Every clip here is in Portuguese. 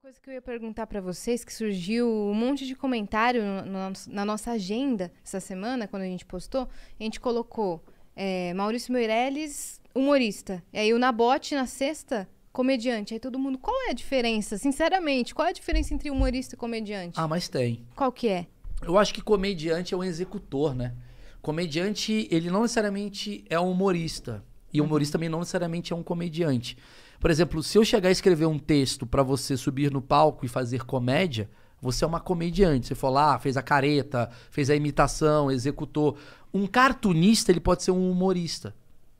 coisa que eu ia perguntar para vocês, que surgiu um monte de comentário no, na nossa agenda essa semana, quando a gente postou, a gente colocou é, Maurício Meirelles, humorista. E aí o Nabote, na sexta, comediante. Aí todo mundo, qual é a diferença? Sinceramente, qual é a diferença entre humorista e comediante? Ah, mas tem. Qual que é? Eu acho que comediante é um executor, né? Comediante, ele não necessariamente é um humorista. E o humorista também não necessariamente é um comediante. Por exemplo, se eu chegar a escrever um texto para você subir no palco e fazer comédia, você é uma comediante. Você foi lá, ah, fez a careta, fez a imitação, executou. Um cartunista, ele pode ser um humorista.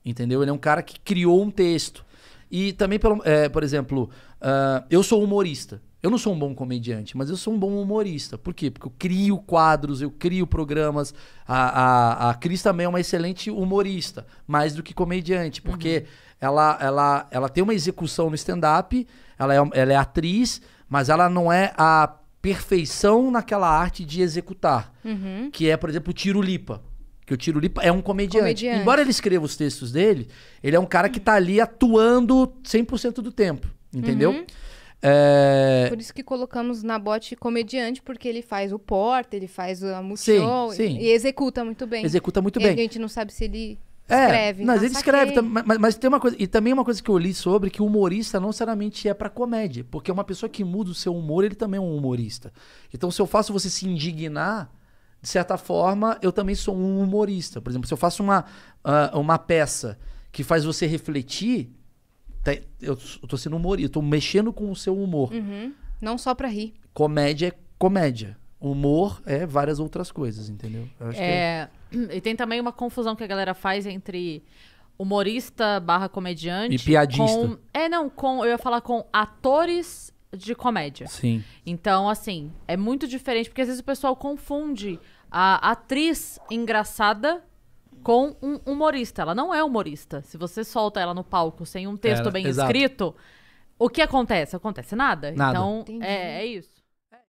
Entendeu? Ele é um cara que criou um texto. E também, pelo, é, por exemplo, uh, eu sou humorista. Eu não sou um bom comediante, mas eu sou um bom humorista. Por quê? Porque eu crio quadros, eu crio programas. A, a, a Cris também é uma excelente humorista, mais do que comediante, porque uhum. ela, ela, ela tem uma execução no stand-up, ela é, ela é atriz, mas ela não é a perfeição naquela arte de executar. Uhum. Que é, por exemplo, o tiro lipa. Que o tiro lipa é um comediante. comediante. Embora ele escreva os textos dele, ele é um cara que está ali atuando 100% do tempo. Entendeu? Uhum. É... Por isso que colocamos na bote comediante, porque ele faz o porta, ele faz a música E, e executa muito bem. Executa muito e bem. A gente não sabe se ele é, escreve. mas ele escreve, que... mas, mas, tem uma coisa. E também uma coisa que eu li sobre que o humorista não necessariamente é para comédia. Porque uma pessoa que muda o seu humor, ele também é um humorista. Então, se eu faço você se indignar, de certa forma, eu também sou um humorista. Por exemplo, se eu faço uma, uh, uma peça que faz você refletir, te, eu tô sendo humorista, tô mexendo com o seu humor. Uhum. Não só pra rir. Comédia é comédia. Humor é várias outras coisas, entendeu? É... é... E tem também uma confusão que a galera faz entre humorista barra comediante. E piadista. Com... É, não, com. Eu ia falar com atores de comédia. Sim. Então, assim, é muito diferente, porque às vezes o pessoal confunde a atriz engraçada com um humorista. Ela não é humorista. Se você solta ela no palco sem um texto ela, bem exato. escrito, o que acontece? Acontece nada. nada. Então, é, é isso.